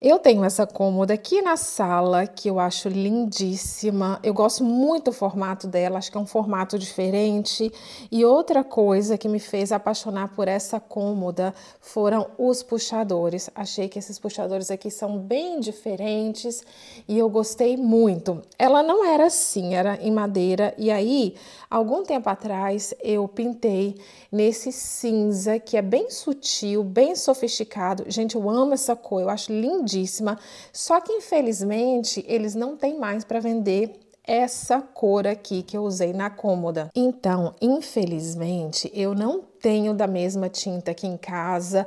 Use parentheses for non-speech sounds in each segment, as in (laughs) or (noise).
Eu tenho essa cômoda aqui na sala que eu acho lindíssima. Eu gosto muito do formato dela, acho que é um formato diferente. E outra coisa que me fez apaixonar por essa cômoda foram os puxadores. Achei que esses puxadores aqui são bem diferentes e eu gostei muito. Ela não era assim, era em madeira. E aí, algum tempo atrás, eu pintei nesse cinza que é bem sutil, bem sofisticado. Gente, eu amo essa cor, eu acho lindíssima lindíssima. Só que infelizmente eles não têm mais para vender essa cor aqui que eu usei na cômoda. Então, infelizmente, eu não tenho da mesma tinta aqui em casa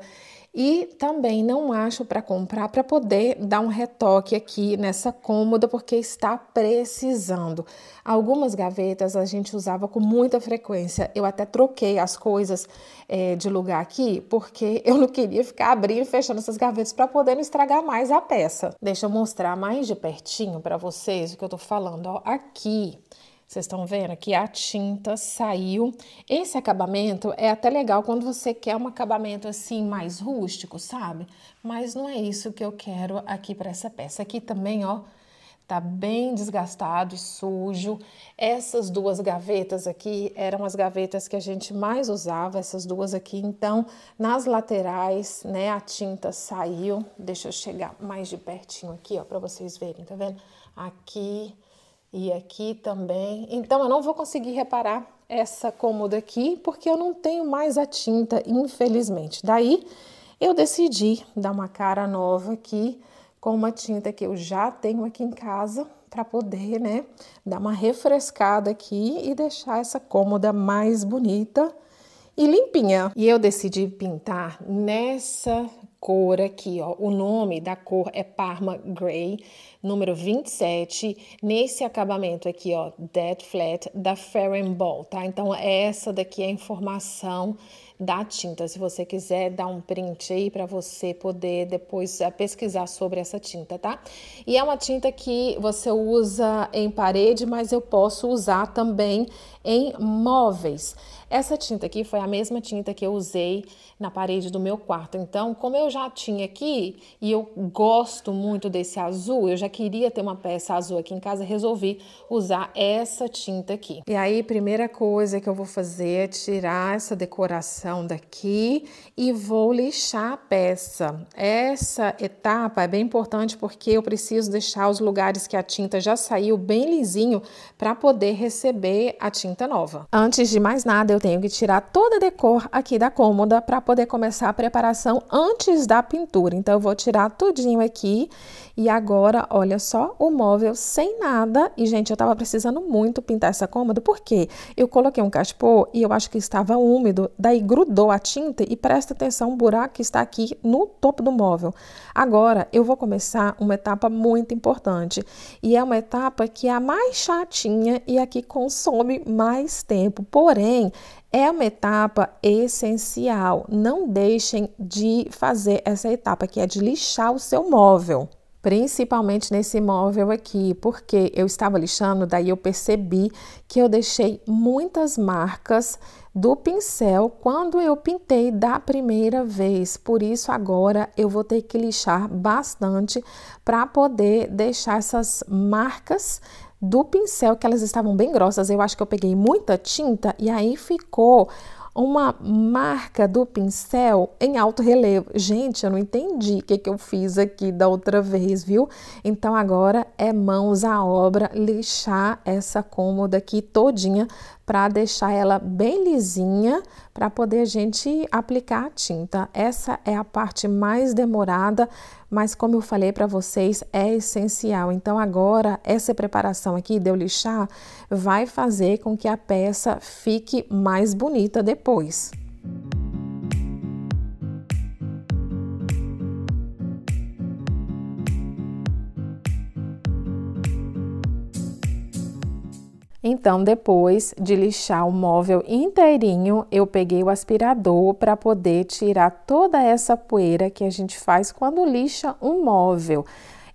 e também não acho para comprar para poder dar um retoque aqui nessa cômoda porque está precisando. Algumas gavetas a gente usava com muita frequência. Eu até troquei as coisas é, de lugar aqui porque (laughs) eu não queria ficar abrindo e fechando essas gavetas para poder não estragar mais a peça. Deixa eu mostrar mais de pertinho para vocês o que eu estou falando. Ó, aqui vocês estão vendo aqui? A tinta saiu. Esse acabamento é até legal quando você quer um acabamento assim mais rústico, sabe? Mas não é isso que eu quero aqui para essa peça. Aqui também, ó, tá bem desgastado e sujo. Essas duas gavetas aqui eram as gavetas que a gente mais usava, essas duas aqui. Então, nas laterais, né, a tinta saiu. Deixa eu chegar mais de pertinho aqui, ó, para vocês verem, tá vendo? Aqui e aqui também. Então eu não vou conseguir reparar essa cômoda aqui porque eu não tenho mais a tinta, infelizmente. Daí eu decidi dar uma cara nova aqui com uma tinta que eu já tenho aqui em casa para poder, né, dar uma refrescada aqui e deixar essa cômoda mais bonita e limpinha. E eu decidi pintar nessa cor aqui, ó. O nome da cor é Parma Gray número 27, nesse acabamento aqui, ó, Dead Flat da Ferran Ball, tá? Então, essa daqui é a informação da tinta. Se você quiser dar um print aí para você poder depois eh, pesquisar sobre essa tinta, tá? E é uma tinta que você usa em parede, mas eu posso usar também em móveis. Essa tinta aqui foi a mesma tinta que eu usei na parede do meu quarto. Então, como eu já tinha aqui e eu gosto muito desse azul, eu já queria ter uma peça azul aqui em casa, resolvi usar essa tinta aqui. E aí, primeira coisa que eu vou fazer é tirar essa decoração daqui e vou lixar a peça. Essa etapa é bem importante porque eu preciso deixar os lugares que a tinta já saiu bem lisinho para poder receber a tinta nova. Antes de mais nada, eu tenho que tirar toda a decor aqui da cômoda para poder começar a preparação antes da pintura. Então, eu vou tirar tudinho aqui. E agora, olha só, o móvel sem nada. E, gente, eu tava precisando muito pintar essa cômoda, porque eu coloquei um cachepô e eu acho que estava úmido. Daí grudou a tinta e presta atenção, o buraco que está aqui no topo do móvel. Agora, eu vou começar uma etapa muito importante. E é uma etapa que é a mais chatinha e a que consome mais tempo. Porém, é uma etapa essencial. Não deixem de fazer essa etapa, que é de lixar o seu móvel. Principalmente nesse móvel aqui, porque eu estava lixando, daí eu percebi que eu deixei muitas marcas do pincel quando eu pintei da primeira vez. Por isso, agora eu vou ter que lixar bastante para poder deixar essas marcas do pincel, que elas estavam bem grossas. Eu acho que eu peguei muita tinta e aí ficou uma marca do pincel em alto relevo. Gente, eu não entendi o que, que eu fiz aqui da outra vez, viu? Então agora é mãos à obra lixar essa cômoda aqui todinha para deixar ela bem lisinha para poder a gente aplicar a tinta. Essa é a parte mais demorada, mas como eu falei para vocês, é essencial. Então agora essa preparação aqui de eu lixar vai fazer com que a peça fique mais bonita depois. Música Então, depois de lixar o móvel inteirinho, eu peguei o aspirador para poder tirar toda essa poeira que a gente faz quando lixa um móvel.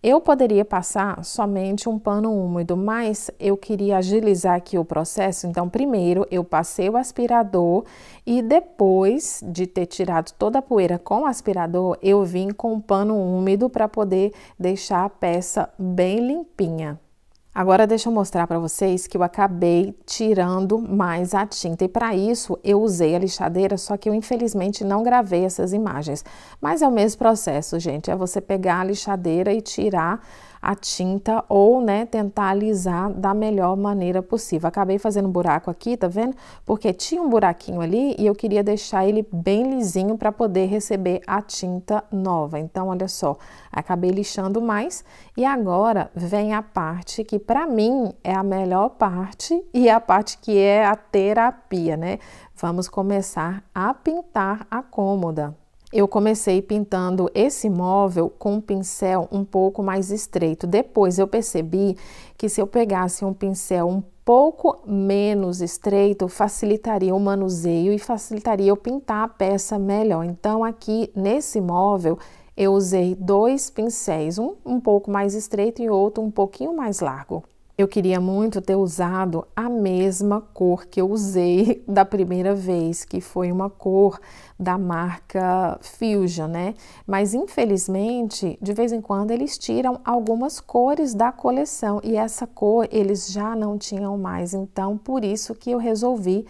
Eu poderia passar somente um pano úmido, mas eu queria agilizar aqui o processo, então primeiro eu passei o aspirador e depois de ter tirado toda a poeira com o aspirador, eu vim com o pano úmido para poder deixar a peça bem limpinha. Agora deixa eu mostrar para vocês que eu acabei tirando mais a tinta e para isso eu usei a lixadeira, só que eu infelizmente não gravei essas imagens. Mas é o mesmo processo, gente, é você pegar a lixadeira e tirar a tinta ou, né, tentar alisar da melhor maneira possível. Acabei fazendo um buraco aqui, tá vendo? Porque tinha um buraquinho ali e eu queria deixar ele bem lisinho para poder receber a tinta nova. Então, olha só, acabei lixando mais e agora vem a parte que para mim é a melhor parte e é a parte que é a terapia, né? Vamos começar a pintar a cômoda eu comecei pintando esse móvel com um pincel um pouco mais estreito. Depois eu percebi que se eu pegasse um pincel um pouco menos estreito, facilitaria o manuseio e facilitaria eu pintar a peça melhor. Então aqui nesse móvel eu usei dois pincéis, um um pouco mais estreito e outro um pouquinho mais largo. Eu queria muito ter usado a mesma cor que eu usei (laughs) da primeira vez, que foi uma cor da marca Fusion, né? Mas infelizmente, de vez em quando eles tiram algumas cores da coleção e essa cor eles já não tinham mais, então por isso que eu resolvi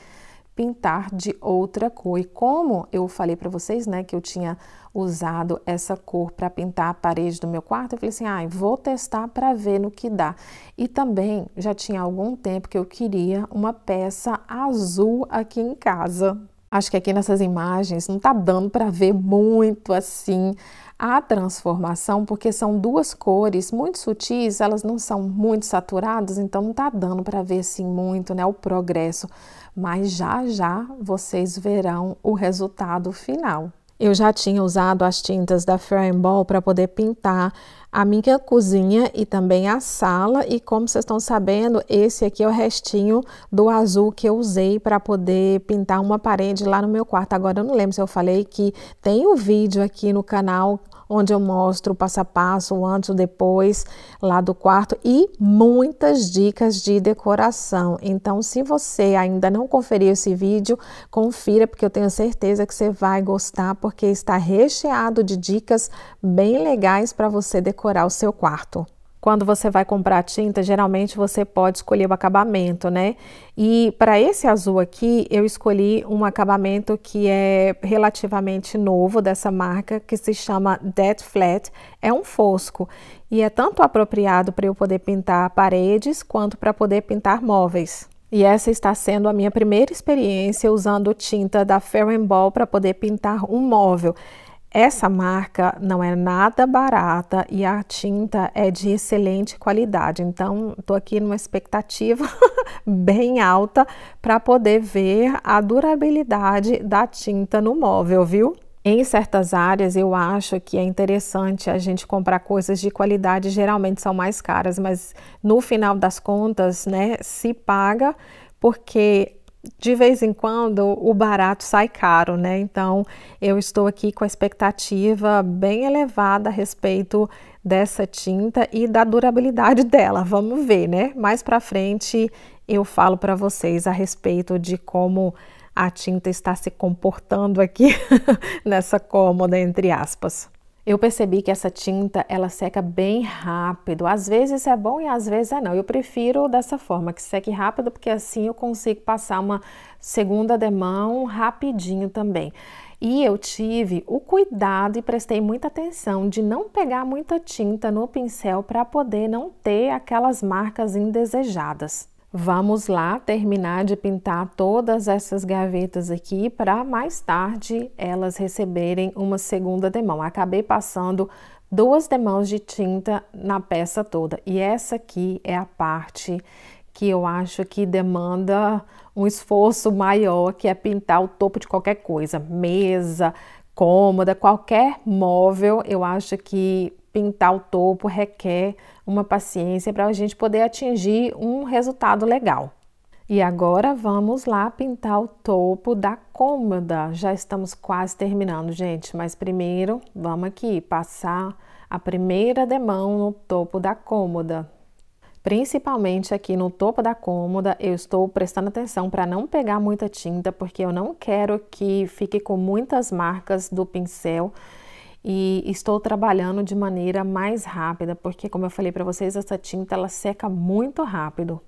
pintar de outra cor. E como eu falei para vocês, né, que eu tinha usado essa cor para pintar a parede do meu quarto, eu falei assim: "Ah, vou testar para ver no que dá". E também já tinha algum tempo que eu queria uma peça azul aqui em casa, Acho que aqui nessas imagens não está dando para ver muito assim a transformação, porque são duas cores muito sutis, elas não são muito saturadas, então não está dando para ver assim muito, né, o progresso, mas já já vocês verão o resultado final. Eu já tinha usado as tintas da Fairy Ball para poder pintar a minha cozinha e também a sala. E como vocês estão sabendo, esse aqui é o restinho do azul que eu usei para poder pintar uma parede lá no meu quarto. Agora eu não lembro se eu falei que tem o um vídeo aqui no canal onde eu mostro o passo a passo, o antes, o depois lá do quarto e muitas dicas de decoração. Então, se você ainda não conferiu esse vídeo, confira, porque eu tenho certeza que você vai gostar, porque está recheado de dicas bem legais para você decorar o seu quarto quando você vai comprar tinta, geralmente você pode escolher o acabamento, né? E para esse azul aqui, eu escolhi um acabamento que é relativamente novo dessa marca, que se chama Dead Flat. É um fosco e é tanto apropriado para eu poder pintar paredes quanto para poder pintar móveis. E essa está sendo a minha primeira experiência usando tinta da Fair Ball para poder pintar um móvel. Essa marca não é nada barata e a tinta é de excelente qualidade. Então, estou aqui numa expectativa (laughs) bem alta para poder ver a durabilidade da tinta no móvel, viu? Em certas áreas eu acho que é interessante a gente comprar coisas de qualidade, geralmente são mais caras, mas no final das contas, né, se paga porque de vez em quando o barato sai caro, né? Então eu estou aqui com a expectativa bem elevada a respeito dessa tinta e da durabilidade (laughs) dela. Vamos ver, né? Mais para frente eu falo para vocês a respeito de como a tinta está se comportando aqui (laughs) nessa cômoda entre aspas. Eu percebi que essa tinta, ela seca bem rápido. Às vezes é bom e às vezes é não. Eu prefiro dessa forma, que seque rápido, porque assim eu consigo passar uma segunda demão rapidinho também. E eu tive o cuidado e prestei muita atenção de não pegar muita tinta no pincel para poder não ter aquelas marcas indesejadas. Vamos lá terminar de pintar todas essas gavetas aqui para mais tarde elas receberem uma segunda demão. Acabei passando duas demãos de tinta na peça toda e essa aqui é a parte que eu acho que demanda um esforço maior, que é pintar o topo de qualquer coisa, mesa, cômoda, qualquer móvel, eu acho que pintar o topo requer uma paciência para a gente poder atingir um resultado legal. E agora vamos lá pintar o topo da cômoda. Já estamos quase terminando, gente, mas primeiro vamos aqui passar a primeira demão no topo da cômoda. Principalmente aqui no topo da cômoda, eu estou prestando atenção para não pegar muita tinta, porque eu não quero que fique com muitas marcas do pincel e estou trabalhando de maneira mais rápida, porque como eu falei para vocês, essa tinta ela seca muito rápido.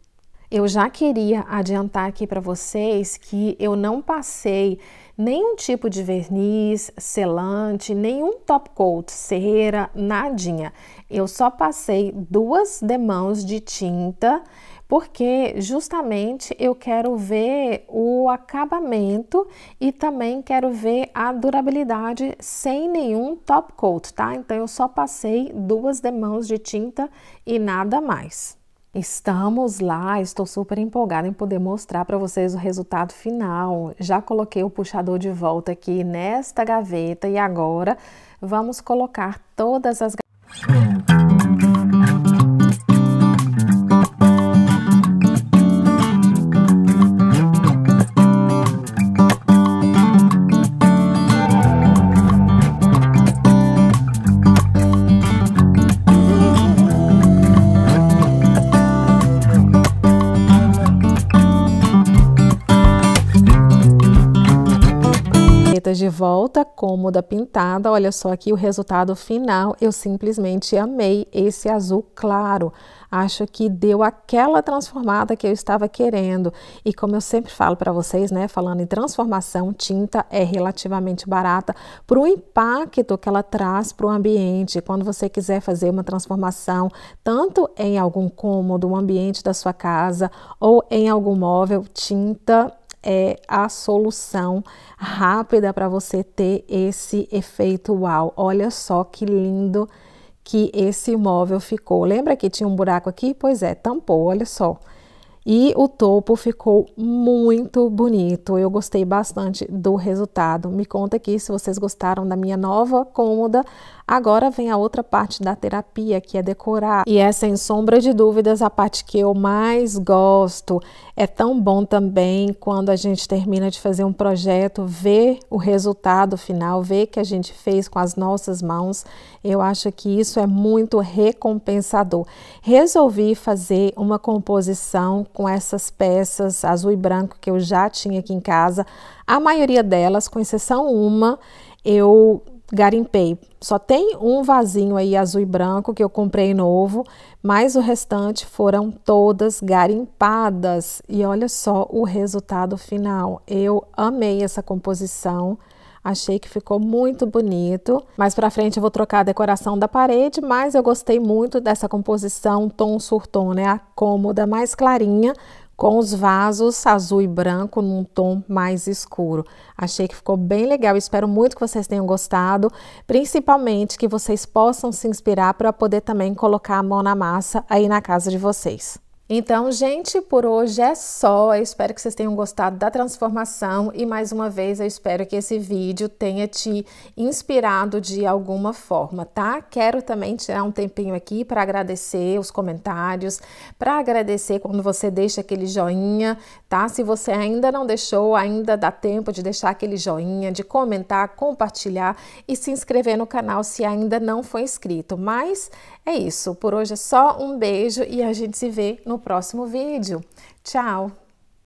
Eu já queria adiantar aqui para vocês que eu não passei nenhum tipo de verniz, selante, nenhum top coat, serreira, nadinha. Eu só passei duas demãos de tinta porque justamente eu quero ver o acabamento e também quero ver a durabilidade sem nenhum top coat, tá? Então eu só passei duas demãos de tinta e nada mais. Estamos lá, estou super empolgada em poder mostrar para vocês o resultado final. Já coloquei o puxador de volta aqui nesta gaveta e agora vamos colocar todas as gavetas. de volta, cômoda pintada. Olha só aqui o resultado final. Eu simplesmente amei esse azul claro. Acho que deu aquela transformada que eu estava querendo. E como eu sempre falo para vocês, né, falando em transformação, tinta é relativamente barata para o impacto que ela traz para o ambiente. Quando você quiser fazer uma transformação, tanto em algum cômodo, um ambiente da sua casa ou em algum móvel, tinta é a solução rápida para você ter esse efeito uau. Olha só que lindo que esse móvel ficou. Lembra que tinha um buraco aqui? Pois é, tampou, olha só. E o topo ficou muito bonito. Eu gostei bastante do resultado. Me conta aqui se vocês gostaram da minha nova cômoda. Agora vem a outra parte da terapia, que é decorar. E é sem sombra de dúvidas a parte que eu mais gosto. É tão bom também quando a gente termina de fazer um projeto, ver o resultado final, ver que a gente fez com as nossas mãos. Eu acho que isso é muito recompensador. Resolvi fazer uma composição com essas peças azul e branco que eu já tinha aqui em casa. A maioria delas, com exceção uma, eu garimpei. Só tem um vasinho aí azul e branco que eu comprei novo, mas o restante foram todas garimpadas. E olha só o resultado final. Eu amei essa composição. Achei que ficou muito bonito. Mais para frente eu vou trocar a decoração da parede, mas eu gostei muito dessa composição tom sur tom, né? A cômoda mais clarinha com os vasos azul e branco num tom mais escuro. Achei que ficou bem legal, espero muito que vocês tenham gostado, principalmente que vocês possam se inspirar para poder também colocar a mão na massa aí na casa de vocês. Então, gente, por hoje é só. Eu espero que vocês tenham gostado da transformação e mais uma vez eu espero que esse vídeo tenha te inspirado de alguma forma, tá? Quero também tirar um tempinho aqui para agradecer os comentários, para agradecer quando você deixa aquele joinha, tá? Se você ainda não deixou, ainda dá tempo de deixar aquele joinha, de comentar, compartilhar e se inscrever no canal se ainda não foi inscrito. Mas é isso, por hoje é só um beijo e a gente se vê no próximo vídeo. Tchau!